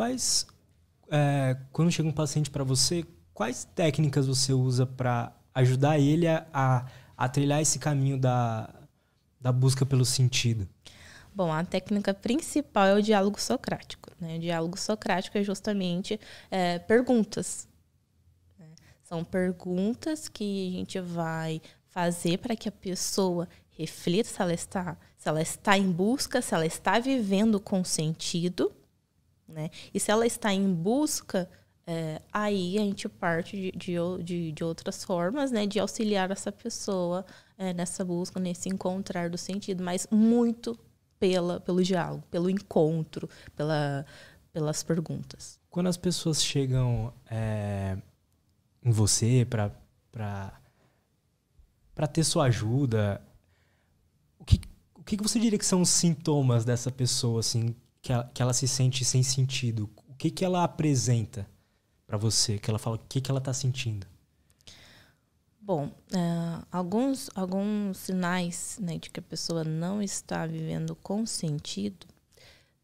Quais, é, quando chega um paciente para você, quais técnicas você usa para ajudar ele a, a, a trilhar esse caminho da, da busca pelo sentido? Bom, a técnica principal é o diálogo socrático. Né? O diálogo socrático é justamente é, perguntas. Né? São perguntas que a gente vai fazer para que a pessoa reflita se ela está, se ela está em busca, se ela está vivendo com sentido né? E se ela está em busca, é, aí a gente parte de, de, de, outras formas, né? De auxiliar essa pessoa é, nessa busca, nesse encontrar do sentido, mas muito pela, pelo diálogo, pelo encontro, pela, pelas perguntas. Quando as pessoas chegam é, em você para para ter sua ajuda, o que, o que você diria que são os sintomas dessa pessoa, assim, que ela, que ela se sente sem sentido? O que, que ela apresenta para você? Que ela fala o que, que ela está sentindo? Bom, é, alguns, alguns sinais né, de que a pessoa não está vivendo com sentido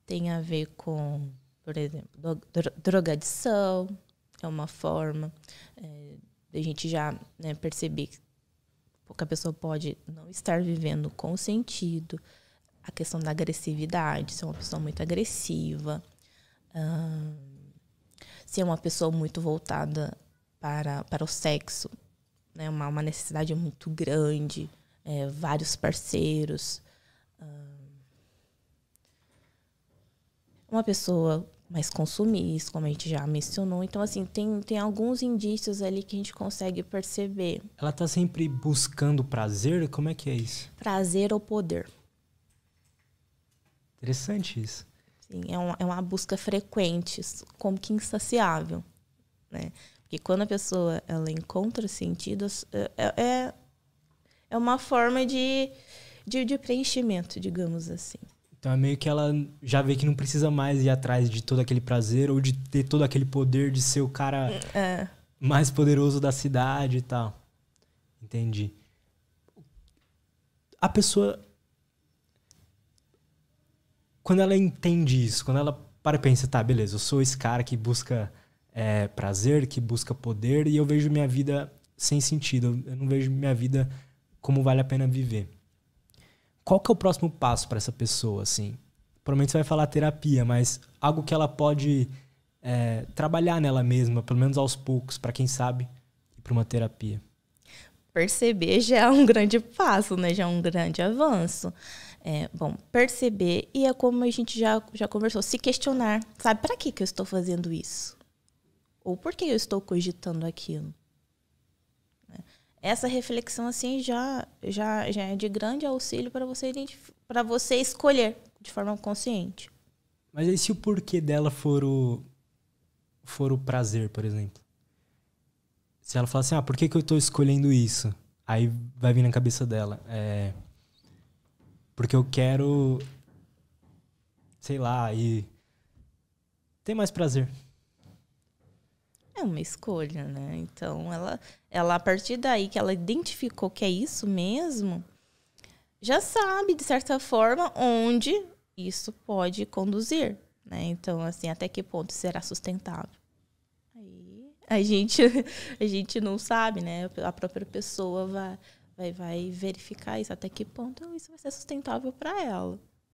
tem a ver com, por exemplo, drogadição, é uma forma é, de a gente já né, perceber que a pessoa pode não estar vivendo com sentido a questão da agressividade, ser uma pessoa muito agressiva, ser uma pessoa muito voltada para, para o sexo, né? uma, uma necessidade muito grande, é, vários parceiros. uma pessoa mais consumista, como a gente já mencionou. Então, assim, tem, tem alguns indícios ali que a gente consegue perceber. Ela está sempre buscando prazer? Como é que é isso? Prazer ou poder. Interessante isso. Sim, é, um, é uma busca frequente, como que insaciável, né? Porque quando a pessoa ela encontra sentidos, é, é, é, é uma forma de, de, de preenchimento, digamos assim. Então é meio que ela já vê que não precisa mais ir atrás de todo aquele prazer ou de ter todo aquele poder de ser o cara hum, é. mais poderoso da cidade e tal. Entendi. A pessoa quando ela entende isso, quando ela para e pensa, tá, beleza, eu sou esse cara que busca é, prazer, que busca poder, e eu vejo minha vida sem sentido, eu não vejo minha vida como vale a pena viver. Qual que é o próximo passo para essa pessoa, assim? Provavelmente você vai falar terapia, mas algo que ela pode é, trabalhar nela mesma, pelo menos aos poucos, para quem sabe, ir para uma terapia perceber já é um grande passo, né? Já é um grande avanço. É, bom, perceber e é como a gente já, já conversou, se questionar, sabe, para que, que eu estou fazendo isso? Ou por que eu estou cogitando aquilo? Né? Essa reflexão assim já já, já é de grande auxílio para você para você escolher de forma consciente. Mas e se o porquê dela for o for o prazer, por exemplo. Se ela falar assim: "Ah, por que, que eu estou escolhendo isso?" Aí vai vir na cabeça dela, é porque eu quero, sei lá, e ter mais prazer. É uma escolha, né? Então, ela, ela a partir daí que ela identificou que é isso mesmo, já sabe de certa forma onde isso pode conduzir, né? Então, assim, até que ponto será sustentável? Aí a gente a gente não sabe, né? A própria pessoa vai vai, vai verificar isso, até que ponto isso vai ser sustentável para ela.